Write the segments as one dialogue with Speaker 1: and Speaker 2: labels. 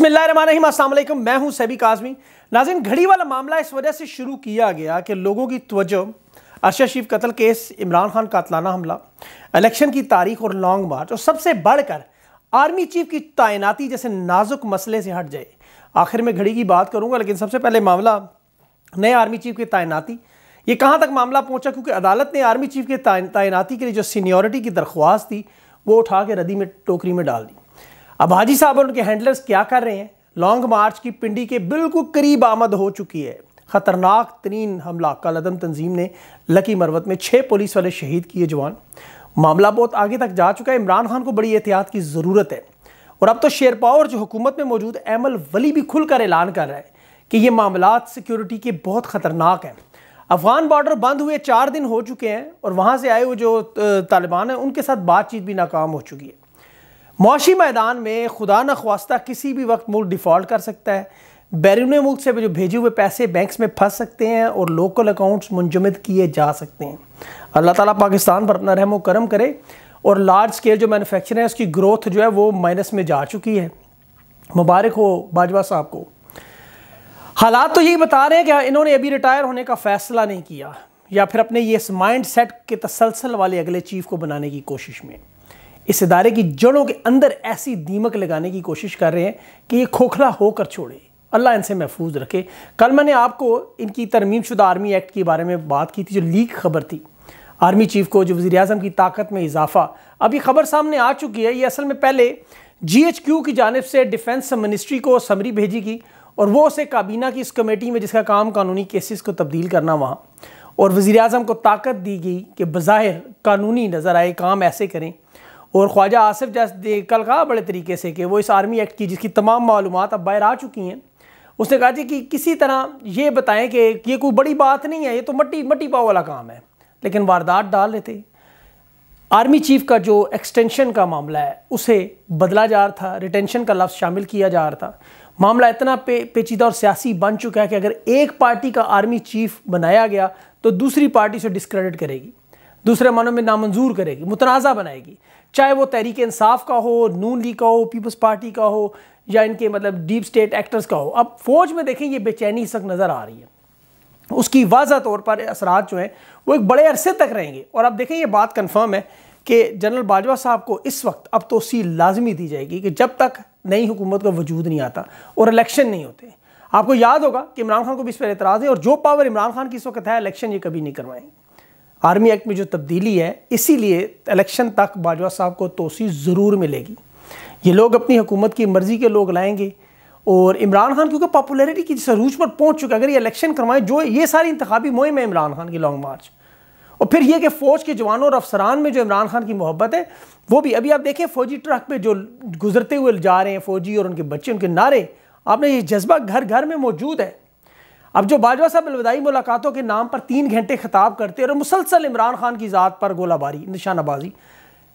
Speaker 1: बसमिलीम असल मैं हूं सैबी काजमी नाजिन घड़ी वाला मामला इस वजह से शुरू किया गया कि लोगों की तवज्जो अरशद शरीफ कत्ल केस इमरान खान कातलाना हमला इलेक्शन की तारीख और लॉन्ग मार्च और सबसे बढ़कर आर्मी चीफ की तैनाती जैसे नाजुक मसले से हट जाए आखिर में घड़ी की बात करूँगा लेकिन सबसे पहले मामला नए आर्मी चीफ की तैनाती ये कहाँ तक मामला पहुँचा क्योंकि अदालत ने आर्मी चीफ के तैनाती के लिए जो सीनियोरिटी की दरख्वास्त थी वो उठा के रदी में टोकरी में डाल दी अब हाजी साहब और उनके हैंडलर्स क्या कर रहे हैं लॉन्ग मार्च की पिंडी के बिल्कुल करीब आमद हो चुकी है ख़तरनाक तरीन हमला कल अदम तंजीम ने लकी मरवत में छः पुलिस वाले शहीद किए जवान मामला बहुत आगे तक जा चुका है इमरान खान को बड़ी एहतियात की ज़रूरत है और अब तो शेर पावर जो हुकूमत में मौजूद एमल वली भी खुलकर ऐलान कर रहा है कि ये मामला सिक्योरिटी के बहुत ख़तरनाक हैं अफगान बॉर्डर बंद हुए चार दिन हो चुके हैं और वहाँ से आए हुए जो तालिबान हैं उनके साथ बातचीत भी नाकाम हो चुकी है मुशी मैदान में खुदा न खास्ता किसी भी वक्त मुल्क डिफ़ॉल्ट कर सकता है बैरून मुल्क से जो भेजे हुए पैसे बैंक्स में फंस सकते हैं और लोकल अकाउंट्स मुंजमद किए जा सकते हैं अल्लाह ताला पाकिस्तान पर अपना रहम करम करे और लार्ज स्केल जो मैनुफेक्चर है उसकी ग्रोथ जो है वो माइनस में जा चुकी है मुबारक हो बाजवा साहब को हालात तो यही बता रहे हैं कि इन्होंने अभी रिटायर होने का फ़ैसला नहीं किया या फिर अपने ये माइंड सेट के तसलसल वाले अगले चीफ को बनाने की कोशिश में इस इदारे की जड़ों के अंदर ऐसी दीमक लगाने की कोशिश कर रहे हैं कि ये खोखला होकर छोड़े अल्लाह इनसे महफूज रखे कल मैंने आपको इनकी तरमीम शुदा आर्मी एक्ट के बारे में बात की थी जो लीक खबर थी आर्मी चीफ को जो वजी अजम की ताकत में इजाफा अब ये खबर सामने आ चुकी है ये असल में पहले जी एच क्यू की जानब से डिफेंस मिनिस्ट्री को समरी भेजी गई और वो उसे काबीना की इस कमेटी में जिसका काम कानूनी केसेस को तब्दील करना वहाँ और वज़ी अजम को ताकत दी गई कि बज़ाहिर कानूनी नज़र आए काम ऐसे करें और ख्वाजा आसफ़ जैसे कल कहा बड़े तरीके से कि वो इस आर्मी एक्ट की जिसकी तमाम मालूम अब बाहर आ चुकी हैं उसने कहा जी कि किसी तरह ये बताएं कि ये कोई बड़ी बात नहीं है ये तो मट्टी मट्टी पाव वाला काम है लेकिन वारदात डाल लेते आर्मी चीफ का जो एक्सटेंशन का मामला है उसे बदला जा रहा था रिटेंशन का लफ्ज़ शामिल किया जा रहा था मामला इतना पे पेचीदा और सियासी बन चुका है कि अगर एक पार्टी का आर्मी चीफ बनाया गया तो दूसरी पार्टी से डिस्क्रेडिट करेगी दूसरे मानों में नामंजूर करेगी मुतनाज़ा बनाएगी चाहे वो तहरीक इंसाफ का हो नून लीग का हो पीपल्स पार्टी का हो या इनके मतलब डीप स्टेट एक्टर्स का हो अब फौज में देखें ये बेचैनी इस वक्त नज़र आ रही है उसकी वाजह तौर पर असरात जो हैं वो एक बड़े अरसे तक रहेंगे और अब देखें ये बात कन्फर्म है कि जनरल बाजवा साहब को इस वक्त अब तो सी लाजमी दी जाएगी कि जब तक नई हुकूमत का वजूद नहीं आता और इलेक्शन नहीं होते आपको याद होगा कि इमरान खान को भी इस पर एतराज़ है और जो पावर इमरान खान की इस वक्त है इलेक्शन ये कभी नहीं करवाएंगे आर्मी एक्ट में जो तब्दीली है इसीलिए इलेक्शन तक बाजवा साहब को तोसी ज़रूर मिलेगी ये लोग अपनी हुकूमत की मर्ज़ी के लोग लाएंगे और इमरान खान क्योंकि पॉपुलैरिटी की सरूज पर पहुंच चुका अगर ये इलेक्शन करवाएं जो ये सारी इंतबी मुहिम है इमरान खान की लॉन्ग मार्च और फिर यह कि फ़ौज के जवानों और अफसरान में जो इमरान खान की मोहब्बत है वो भी अभी आप देखें फ़ौजी ट्रक पर जो गुजरते हुए जा रहे हैं फ़ौजी और उनके बच्चे उनके नारे आपने ये जज्बा घर घर में मौजूद है अब जो बाजवा साहब अलविदाई मुलाकातों के नाम पर तीन घंटे खिताब करते और मुसलसल इमरान खान की ज़ात पर गोलाबारी निशानाबाजी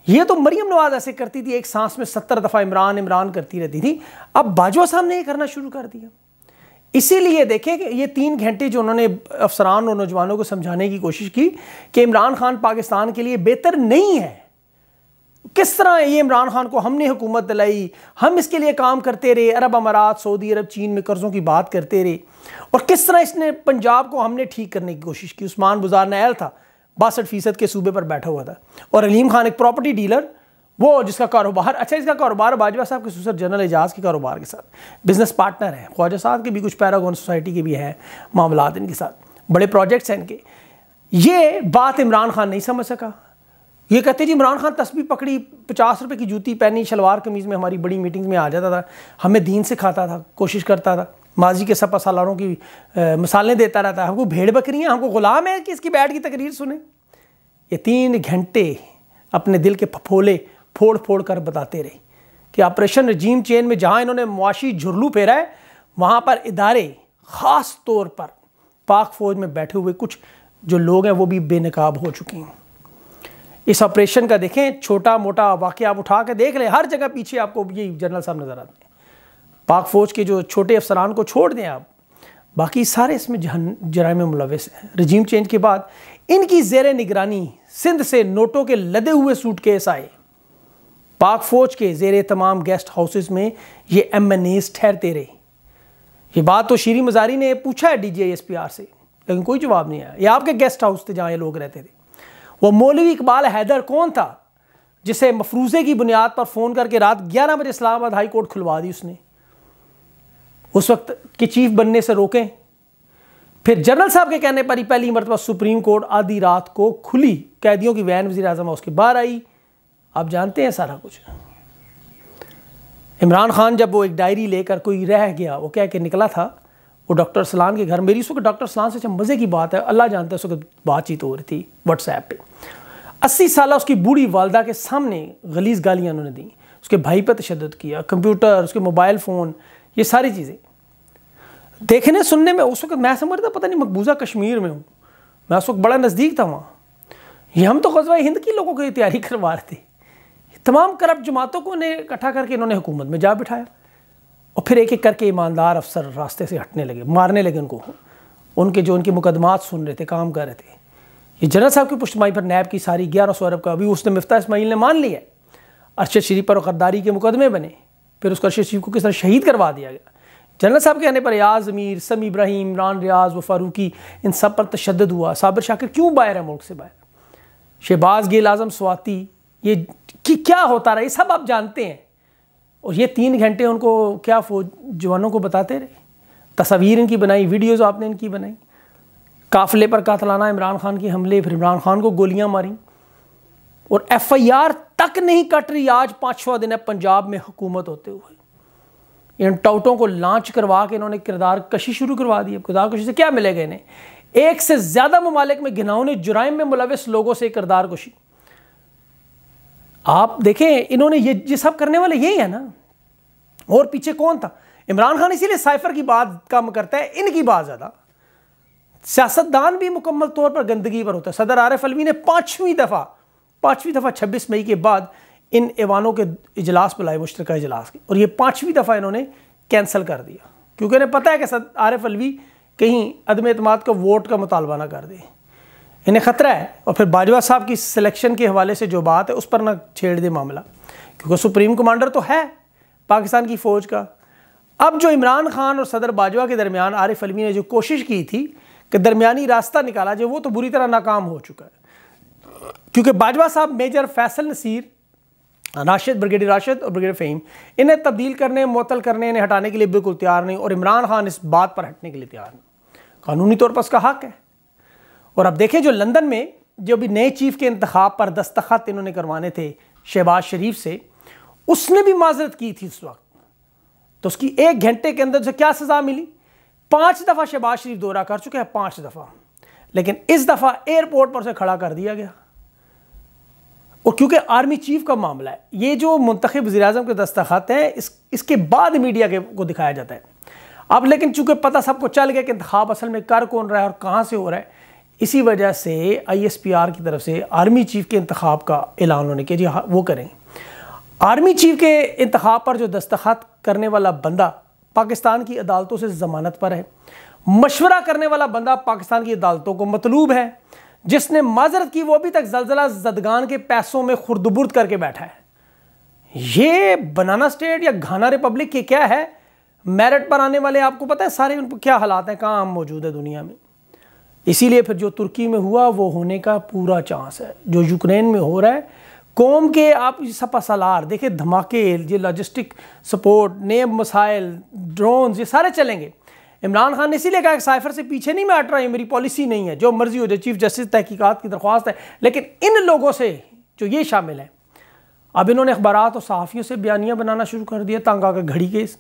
Speaker 1: ये तो मरियम नवाज ऐसे करती थी एक सांस में सत्तर दफ़ा इमरान इमरान करती रहती थी अब बाजवा साहब ने ये करना शुरू कर दिया इसीलिए देखें कि ये तीन घंटे जो उन्होंने अफसरान और नौजवानों को समझाने की कोशिश की कि इमरान खान पाकिस्तान के लिए बेहतर नहीं है किस तरह ये इमरान खान को हमने हुकूमत दिलाई हम इसके लिए काम करते रहे अरब अमारात सऊदी अरब चीन में कर्ज़ों की बात करते रहे और किस तरह इसने पंजाब को हमने ठीक करने की कोशिश की उस्मान बुजार नायल था बासठ फ़ीसद के सूबे पर बैठा हुआ था और अलीम खान एक प्रॉपर्टी डीलर वो जिसका कारोबार अच्छा इसका कारोबार बाजवा साहब के सुसर जनरल एजाज के कारोबार के साथ बिज़नेस पार्टनर हैं ख्वाजा साहब के भी कुछ पैरागोन सोसाइटी के भी हैं मामला इनके साथ बड़े प्रोजेक्ट्स हैं इनके ये बात इमरान खान नहीं समझ सका ये कहते जी इमरान खान तस्वीर पकड़ी पचास रुपए की जूती पहनी शलवार कमीज़ में हमारी बड़ी मीटिंग्स में आ जाता था हमें दीन सिखाता था कोशिश करता था माजी के सब सालारों की आ, मिसालें देता रहता हमको भेड़ बकरियाँ हमको गुलाम है कि इसकी बैठ की तकरीर सुने ये तीन घंटे अपने दिल के फफोले फोड़ फोड़ कर बताते रहे कि ऑपरेशन रजीम चेन में जहाँ इन्होंने मुआशी झुरलू फेरा है वहाँ पर इदारे ख़ास तौर पर पाक फ़ौज में बैठे हुए कुछ जो लोग हैं वो भी बेनकाब हो चुके हैं इस ऑपरेशन का देखें छोटा मोटा वाक्य आप उठा के देख लें हर जगह पीछे आपको ये जनरल साहब नज़र आते हैं पाक फ़ौज के जो छोटे अफसरान को छोड़ दें आप बाकी सारे इसमें जहन में मुलविस हैं रजीम चेंज के बाद इनकी जेर निगरानी सिंध से नोटों के लदे हुए सूट केस आए पाक फ़ौज के जेर तमाम गेस्ट हाउसेस में ये एम एन एस ठहरते रहे ये बात तो शीरी मजारी ने पूछा है D G I S P R से लेकिन कोई जवाब नहीं आया ये आपके गेस्ट हाउस थे जहाँ ये लोग रहते थे वो मौलवी इकबाल हैदर कौन था जिसे मफरूज़े की बुनियाद पर फ़ोन करके रात ग्यारह बजे इस्लामाबाद हाई कोर्ट खुलवा दी उसने उस वक्त के चीफ बनने से रोके फिर जनरल साहब के कहने पर ही पहली मरतबा सुप्रीम कोर्ट आधी रात को खुली कैदियों की वैन वजी अजम उसके बाहर आई आप जानते हैं सारा कुछ इमरान खान जब वो एक डायरी लेकर कोई रह गया वो कह के निकला था वो डॉक्टर सलान के घर मेरी इस वक्त डॉक्टर सलान से मज़े की बात है अल्लाह जानता है उस बातचीत हो रही थी व्हाट्सएप पे अस्सी साल उसकी बूढ़ी वालदा के सामने गलीज गालियाँ उन्होंने दी उसके भाई पर तशद किया कंप्यूटर उसके मोबाइल फ़ोन ये सारी चीज़ें देखने सुनने में उस वक्त मैं समझता पता नहीं मकबूजा कश्मीर में हूँ मैं उस वक्त बड़ा नज़दीक था वहाँ ये हम तो गजवा हिंद की लोगों की तैयारी करवा रहे थे तमाम करप्ट जमातों को उन्हें इकट्ठा करके इन्होंने हुकूमत में जा बिठाया और फिर एक एक करके ईमानदार अफसर रास्ते से हटने लगे मारने लगे उनको उनके जो उनके मुकदमात सुन रहे थे काम कर रहे थे ये जनरल साहब की पुष्टमाई पर नैब की सारी ग्यारह सौ अरब का अभी उसने मफ्ता इसमाइल ने मान लिया अरशद शरीफ पर गद्दारी के मुकदमे बने फिर उसको अरशद शरीफ को किस तरह शहीद करवा दिया गया जनरल साहब के कहने पर याज अमीर सम इब्राहिम इमरान रियाज व फारूकी इन सब पर तशद हुआ साबिर शाकिर क्यों बाहर है मुल्क से बाहर शहबाज गिल आजम स्वाति ये कि क्या होता रहा ये सब आप जानते हैं और ये तीन घंटे उनको क्या फौज जवानों को बताते रहे तस्वीर इनकी बनाई वीडियोज़ आपने इनकी बनाई काफिले पर कातलाना इमरान खान के हमले फिर इमरान खान को गोलियां मारी और एफआईआर तक नहीं कट रही आज पाँचवा दिन है पंजाब में हुकूमत होते हुए इन टाउटों को लॉन्च करवा के इन्होंने किरदार कशी शुरू करवा दी अब किरदार कशी से क्या मिलेगा इन्हें एक से ज़्यादा ममालिक में घिनाओं ने जुराइम में मुलविस लोगों से किरदार कशी आप देखें इन्होंने ये ये सब करने वाले यही है ना और पीछे कौन था इमरान खान इसीलिए साइफर की बात कम करता है इनकी बात ज़्यादा सियासतदान भी मुकम्मल तौर पर गंदगी पर होता है सदर आरफ अलवी ने पाँचवीं दफ़ा पांचवी दफ़ा छब्बीस मई के बाद इन ऐवानों के इजलास बुलाए मुश्तर इजलास के और ये पांचवी दफ़ा इन्होंने कैंसिल कर दिया क्योंकि इन्हें पता है कि सद आरफ अलवी कहीं अदम अतमाद का वोट का मुतालबा ना कर दे इन्हें ख़तरा है और फिर बाजवा साहब की सिलेक्शन के हवाले से जो बात है उस पर ना छेड़ दे मामला क्योंकि सुप्रीम कमांडर तो है पाकिस्तान की फ़ौज का अब जो इमरान खान और सदर बाजवा के दरमियान आरिफ अलवी ने जो कोशिश की थी कि दरमियानी रास्ता निकाला जाए वो तो बुरी तरह नाकाम हो चुका है क्योंकि बाजवा साहब मेजर फैसल नसीर राशिद ब्रिगेडियर राशिद और ब्रिगेडियर फ़हीम इन्हें तब्दील करने मअतल करने इन्हें हटाने के लिए बिल्कुल तैयार नहीं और इमरान खान इस बात पर हटने के लिए तैयार नहीं कानूनी तौर पर उसका हक है और अब देखें जो लंदन में जो भी नए चीफ के इंतखब पर दस्तखत इन्होंने करवाने थे शहबाज शरीफ से उसने भी माजरत की थी उस वक्त तो उसकी एक घंटे के अंदर उसे क्या सज़ा मिली पांच दफ़ा शहबाज शरीफ दौरा कर चुके हैं पांच दफ़ा लेकिन इस दफ़ा एयरपोर्ट पर उसे खड़ा कर दिया गया और क्योंकि आर्मी चीफ का मामला है ये जो मंतखब वजी अजम के दस्तखत हैं इस इसके बाद मीडिया के को दिखाया जाता है अब लेकिन चूंकि पता सबको चल गया कि इंतब असल में कर कौन रहा है और कहाँ से हो रहा है इसी वजह से आई एस पी आर की तरफ से आर्मी चीफ के इंतब का ऐलान होने के जी हाँ वो करेंगे आर्मी चीफ के इंतहा पर जो दस्तखत करने वाला बंदा पाकिस्तान की अदालतों से ज़मानत पर है मशवरा करने वाला बंदा पाकिस्तान की अदालतों को मतलूब है जिसने माजरत की वो अभी तक जलजला जदगान के पैसों में खुर्दबुर्द करके बैठा है ये बनाना स्टेट या घाना रिपब्लिक के क्या है मेरिट पर आने वाले आपको पता है सारे उन क्या हालात हैं कहाँ हम मौजूद है दुनिया में इसीलिए फिर जो तुर्की में हुआ वो होने का पूरा चांस है जो यूक्रेन में हो रहा है कौम के आप सपा सलार देखिए धमाके ये लॉजिस्टिक सपोर्ट नेब मसाइल ड्रोन ये सारे चलेंगे इमरान खान ने इसीलिए कहा कि साइफर से पीछे नहीं मैं हट रहा हूँ मेरी पॉलिसी नहीं है जो मर्जी हो जाए चीफ जस्टिस तहकीकात की दरख्वास्त है लेकिन इन लोगों से जो ये शामिल है अब इन्होंने अखबार और सहाफ़ियों से बयानियाँ बनाना शुरू कर दिया तंग आकर घड़ी केस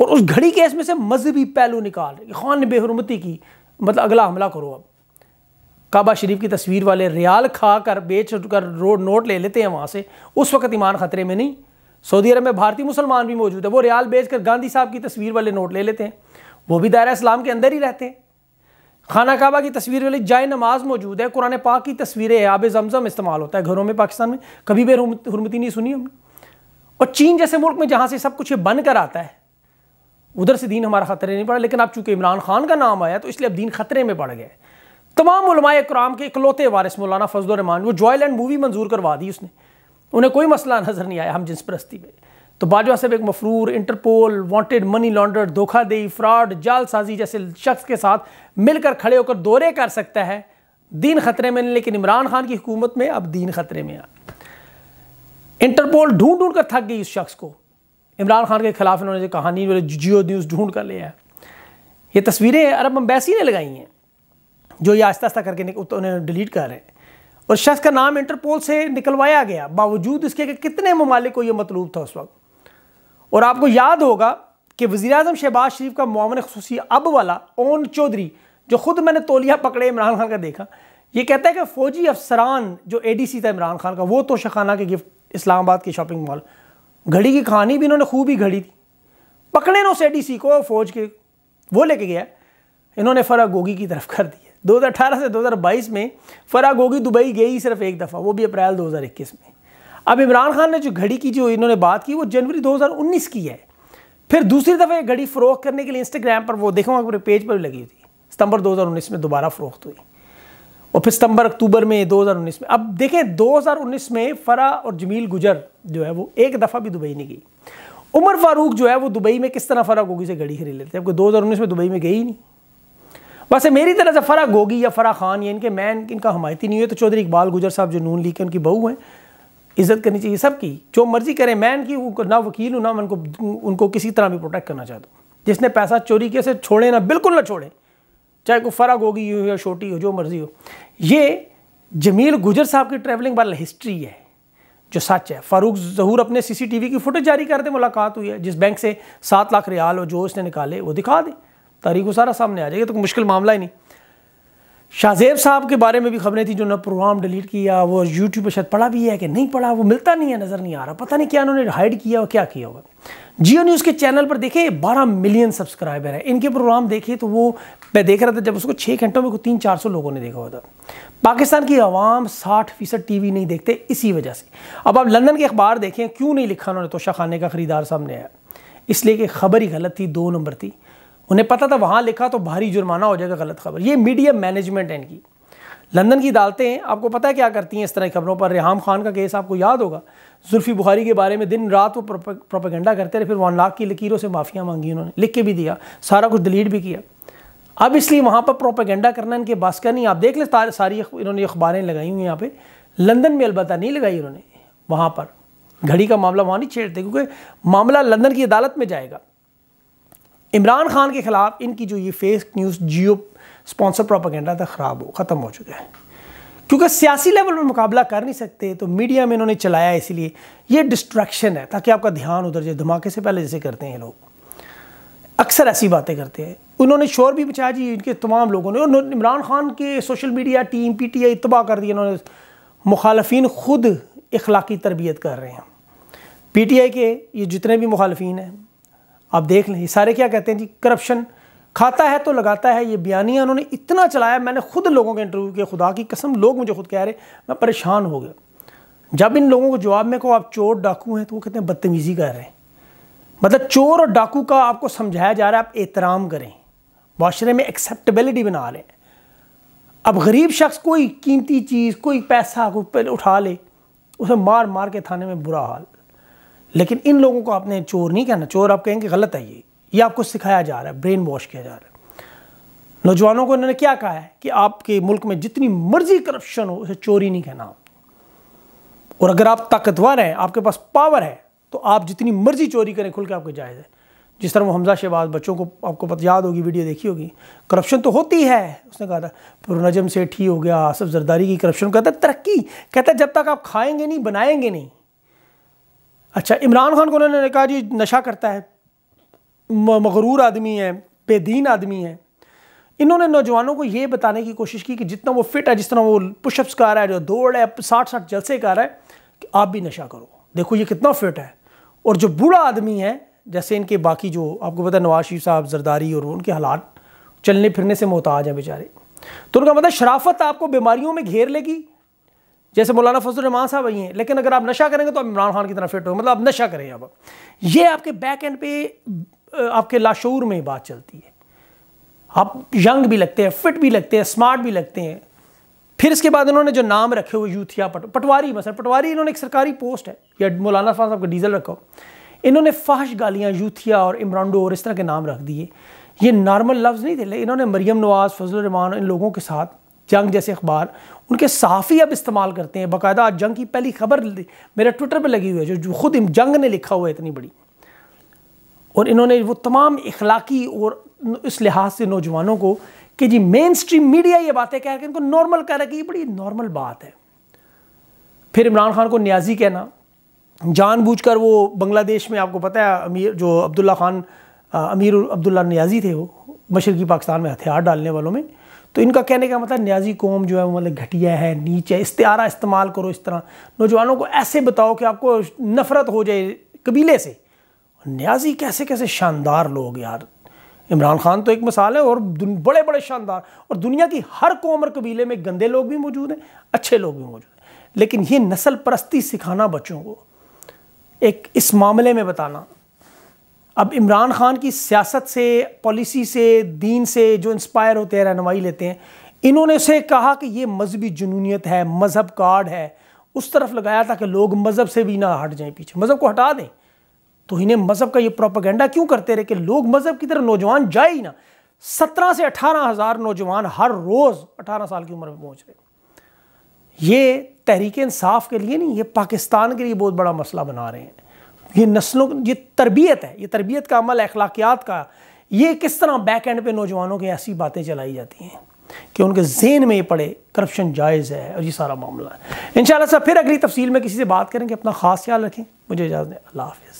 Speaker 1: और उस घड़ी केस में से मजहबी पहलू निकाल खान ने बेहरमती की मतलब अगला हमला करो अब काबा शरीफ की तस्वीर वाले रियाल खा कर बेच कर रोड नोट ले लेते हैं वहाँ से उस वक्त ईमान ख़तरे में नहीं सऊदी अरब में भारतीय मुसलमान भी मौजूद है वो रियाल बेच कर गांधी साहब की तस्वीर वाले नोट ले लेते हैं वो भी दायरा इस्लाम के अंदर ही रहते हैं खाना काबा की तस्वीर वाली जाय नमाज मौजूद है कुरान पाक की तस्वीरें आब जमज़म इस्तेमाल होता है घरों में पाकिस्तान में कभी भी हरमती नहीं सुनी हमने और चीन जैसे मुल्क में जहाँ से सब कुछ बन कर आता है उधर से दीन हमारा खतरे नहीं पड़ा लेकिन अब चूंकि इमरान खान का नाम आया तो इसलिए अब दीन खतरे में पड़ गया है तमाम कराम के इकलौते वारिस मौलाना फजल रहमान वो जॉय लैंड मूवी मंजूर करवा दी उसने उन्हें कोई मसला नज़र नहीं आया हम जिस परस्ती में तो बाजवा साहब एक मफरूर इंटरपोल वांटेड मनी लॉन्डर धोखादेही फ्रॉड जालसाजी जैसे शख्स के साथ मिलकर खड़े होकर दौरे कर सकता है दीन खतरे में लेकिन इमरान खान की हुकूमत में अब दीन खतरे में आ इंटरपोल ढूंढ ढूंढ कर थक गई उस शख्स को इमरान खान के खिलाफ इन्होंने जो कहानी जियो न्यूज़ ढूंढ कर लिया है ये तस्वीरें अरब अम्बैसी ने लगाई हैं जो ये आस्ता आस्ता करके उन्हें डिलीट कर रहे हैं और शख्स का नाम इंटरपोल से निकलवाया गया बावजूद इसके कि कितने ममालिक को ये मतलूब था उस वक्त और आपको याद होगा कि वज़ी अजम शहबाज शरीफ का मामन खसूसी अब वाला ओन चौधरी जो ख़ुद मैंने तोलिया पकड़े इमरान खान का देखा ये कहता है कि फ़ौजी अफसरान जो ए डी सी था इमरान खान का वो तो शखाना के गिफ्ट इस्लामाबाद के शॉपिंग मॉल घड़ी की कहानी भी इन्होंने खूब ही घड़ी थी पकड़े ना उस ए डी सी को फ़ौज के वो लेके गया इन्होंने फ़रा गोगी की तरफ कर दिया 2018 से 2022 में फरा गोगी दुबई गई सिर्फ एक दफ़ा वो भी अप्रैल 2021 में अब इमरान खान ने जो घड़ी की जो इन्होंने बात की वो जनवरी 2019 की है फिर दूसरी दफ़ा ये घड़ी फ़रोख करने के लिए इंस्टाग्राम पर वो देखा अपने पेज पर भी लगी हुई थी सितंबर 2019 में दोबारा फ़रोख्त हुई और फिर सितंबर अक्टूबर में 2019 में अब देखें 2019 में फ़रा और जमील गुजर जो है वो एक दफ़ा भी दुबई नहीं गई उमर फारूक जो है वो दुबई में किस तरह फ़रा गोगी से घड़ी खरीद लेते हैं आपको दो में दुबई में गई नहीं वैसे मेरी तरह से फ़रा गोगी या फ़रा खान या इनके मैन इनका हमायती नहीं हुए तो चौधरी इकबाल गुजर साहब जो नून लीग के उनकी बहू हैं इज्जत करनी चाहिए सबकी जो मर्ज़ी करें मैन की ना वकील हूँ ना मैं उनको उनको किसी तरह भी प्रोटेक्ट करना चाहता हूँ जिसने पैसा चोरी किया से छोड़े ना बिल्कुल ना छोड़े चाहे कोई फरा गोगी हो या छोटी हो जो मर्ज़ी हो ये जमील गुजर साहब की ट्रैवलिंग वाला हिस्ट्री है जो सच है फारूक जहूर अपने सीसीटीवी की फुटेज जारी कर दे मुलाकात हुई है जिस बैंक से सात लाख रियाल और जो उसने निकाले वो दिखा दें तारीख को सारा सामने आ जाएगा तो मुश्किल मामला ही नहीं शाहजेब साहब के बारे में भी खबरें थी जो ना प्रोग्राम डिलीट किया वो यूट्यूब पर शायद पढ़ा भी है कि नहीं पढ़ा वो मिलता नहीं है नज़र नहीं आ रहा पता नहीं क्या उन्होंने हाइड किया और क्या किया होगा जियो न्यूज़ के चैनल पर देखे 12 मिलियन सब्सक्राइबर हैं इनके प्रोग्राम देखे तो वो मैं देख रहा था जब उसको छः घंटों में तीन चार सौ लोगों ने देखा हुआ था पाकिस्तान की आवाम साठ फीसद टी नहीं देखते इसी वजह से अब आप लंदन के अखबार देखें क्यों नहीं लिखा उन्होंने तोशा खाने का खरीदार सामने आया इसलिए कि खबर ही गलत थी दो नंबर थी उन्हें पता था वहाँ लिखा तो भारी जुर्माना हो जाएगा गलत खबर ये मीडिया मैनेजमेंट है इनकी लंदन की अदालतें आपको पता है क्या करती हैं इस तरह की खबरों पर रेहम खान का केस आपको याद होगा जुल्फी बुखारी के बारे में दिन रात वो प्रोपेगेंडा करते रहे फिर वन लाख की लकीरों से माफ़ियाँ मांगी उन्होंने लिख के भी दिया सारा कुछ डिलीट भी किया अब इसलिए वहाँ पर प्रोपेगेंडा करना इनके बस का नहीं आप देख ले सारी इन्होंने अखबारें लगाई हुई यहाँ पर लंदन में अलबत्त नहीं लगाई उन्होंने वहाँ पर घड़ी का मामला वहाँ नहीं छेड़ते क्योंकि मामला लंदन की अदालत में जाएगा इमरान खान के ख़िलाफ़ इनकी जो ये fake news Geo sponsor propaganda था ख़राब हो ख़त्म हो चुका है क्योंकि सियासी लेवल पर मुकाबला कर नहीं सकते तो मीडिया में इन्होंने चलाया इसलिए ये डिस्ट्रैक्शन है ताकि आपका ध्यान उधर जाए धमाके से पहले जैसे करते हैं लोग अक्सर ऐसी बातें करते हैं उन्होंने शोर भी बचाया जी इनके तमाम लोगों ने इमरान खान के social media team P T I तबाह कर दिया इन्होंने मुखालफी खुद इखलाकी तरबियत कर रहे हैं पी टी आई के ये जितने भी मुखालफी हैं आप देख लें सारे क्या कहते हैं जी करप्शन खाता है तो लगाता है ये बयानिया उन्होंने इतना चलाया मैंने खुद लोगों के इंटरव्यू किया खुदा की कसम लोग मुझे खुद कह रहे मैं परेशान हो गया जब इन लोगों को जवाब में कहो आप चोर डाकू हैं तो वो कहते हैं बदतमीज़ी कर रहे हैं मतलब चोर और डाकू का आपको समझाया जा रहा है आप एहतराम करें माशरे में एक्सेप्टेबिलिटी बना लें अब गरीब शख्स कोई कीमती चीज़ कोई पैसा कोई उठा ले उसे मार मार के थाने में बुरा हाल लेकिन इन लोगों को आपने चोर नहीं कहना चोर आप कहेंगे गलत है ये ये आपको सिखाया जा रहा है ब्रेन वॉश किया जा रहा है नौजवानों को उन्होंने क्या कहा है कि आपके मुल्क में जितनी मर्जी करप्शन हो उसे चोरी नहीं कहना और अगर आप ताकतवर हैं आपके पास पावर है तो आप जितनी मर्जी चोरी करें खुल के आपको जायज़ है जिस तरह वो हमजा शहबाज बच्चों को आपको पता याद होगी वीडियो देखी होगी करप्शन तो होती है उसने कहा था फिर नजम सेठी हो गया आसफ जरदारी की करप्शन कहता है तरक्की कहता जब तक आप खाएंगे नहीं बनाएंगे नहीं अच्छा इमरान खान को उन्होंने कहा जी नशा करता है मगरूर आदमी है बेदीन आदमी है इन्होंने नौजवानों को ये बताने की कोशिश की कि जितना वो फिट है जिस तरह वो पुशअप्स का रहा है जो दौड़ है साठ साठ जलसे का रहा है कि आप भी नशा करो देखो ये कितना फिट है और जो बूढ़ा आदमी है जैसे इनके बाकी जो आपको पता है नवाज शरीफ साहब जरदारी और उनके हालात चलने फिरने से मोहताज हैं बेचारे तो उनका मतलब शराफत आपको बीमारियों में घेर लेगी जैसे मौलाना फजल रहमान साहब आई हैं लेकिन अगर आप नशा करेंगे तो आप इमरान खान की तरह फिट हो मतलब आप नशा करें अब ये आपके बैक एंड पे आपके लाशूर में बात चलती है आप यंग भी लगते हैं फिट भी लगते हैं स्मार्ट भी लगते हैं फिर इसके बाद इन्होंने जो नाम रखे हुए यूथिया पट, पटवारी मसल पटवारी इन्होंने एक सरकारी पोस्ट है या मौलाना फान साहब का डीजल रखो इन्होंने फ़ाश गालियाँ यूथिया और इमरान्डो और इस तरह के नाम रख दिए ये नॉर्मल लफ्ज़ नहीं थे इन्होंने मरियम नवाज़ फजल रहमान इन लोगों के साथ जंग जैसे अखबार उनके सहाफ़ी अब इस्तेमाल करते हैं बाकायदा जंग की पहली खबर मेरे ट्विटर पर लगी हुई है जो खुद जंग ने लिखा हुआ है इतनी बड़ी और इन्होंने वो तमाम इखलाकी और इस लिहाज से नौजवानों को कि जी मेन स्ट्रीम मीडिया ये बातें कह के इनको नॉर्मल कह रहा कि ये बड़ी नॉर्मल बात है फिर इमरान खान को न्याजी कहना जानबूझकर वो बांग्लादेश में आपको पता है अमीर जो अब्दुल्ला खान अमीर अब्दुल्ला न्याजी थे वो मशरकी पाकिस्तान में हथियार डालने वालों में तो इनका कहने का मतलब न्याजी कौम जो है वो मतलब घटिया है नीचे है इस्तारा इस्तेमाल करो इस तरह नौजवानों को ऐसे बताओ कि आपको नफ़रत हो जाए कबीले से न्याजी कैसे कैसे शानदार लोग यार इमरान खान तो एक मिसाल है और बड़े बड़े शानदार और दुनिया की हर कौम और कबीले में गंदे लोग भी मौजूद हैं अच्छे लोग भी मौजूद हैं लेकिन ये नस्ल परस्ती सिखाना बच्चों को एक इस मामले में बताना अब इमरान खान की सियासत से पॉलिसी से दीन से जो इंस्पायर होते हैं रहनमाई लेते हैं इन्होंने उसे कहा कि ये मजहबी जुनूनीत है मज़हब कार्ड है उस तरफ लगाया था कि लोग मज़हब से भी ना हट जाएं पीछे मज़हब को हटा दें तो इन्हें मज़हब का ये प्रोपागेंडा क्यों करते रहे कि लोग मज़हब की तरफ नौजवान जाए ही ना सत्रह से अठारह हज़ार नौजवान हर रोज़ अठारह साल की उम्र में पहुँच रहे ये तहरीक इंसाफ के लिए नहीं ये पाकिस्तान के लिए बहुत बड़ा मसला बना रहे हैं ये नस्लों ये तरबियत है ये तरबियत का अमल अखलाकियात का ये किस तरह बैक एंड पे नौजवानों की ऐसी बातें चलाई जाती हैं कि उनके जेन में ये पड़े करप्शन जायज़ है और ये सारा मामला है इन सर फिर अगली तफसील में किसी से बात करेंगे अपना खास ख्याल रखें मुझे इजाज़त अल्लाह हाफिज़